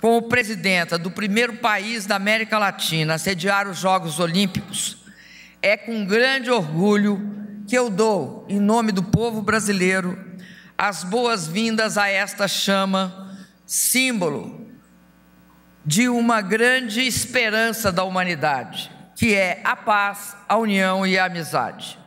como presidenta do primeiro país da América Latina a sediar os Jogos Olímpicos, é com grande orgulho que eu dou, em nome do povo brasileiro, as boas-vindas a esta chama, símbolo de uma grande esperança da humanidade, que é a paz, a união e a amizade.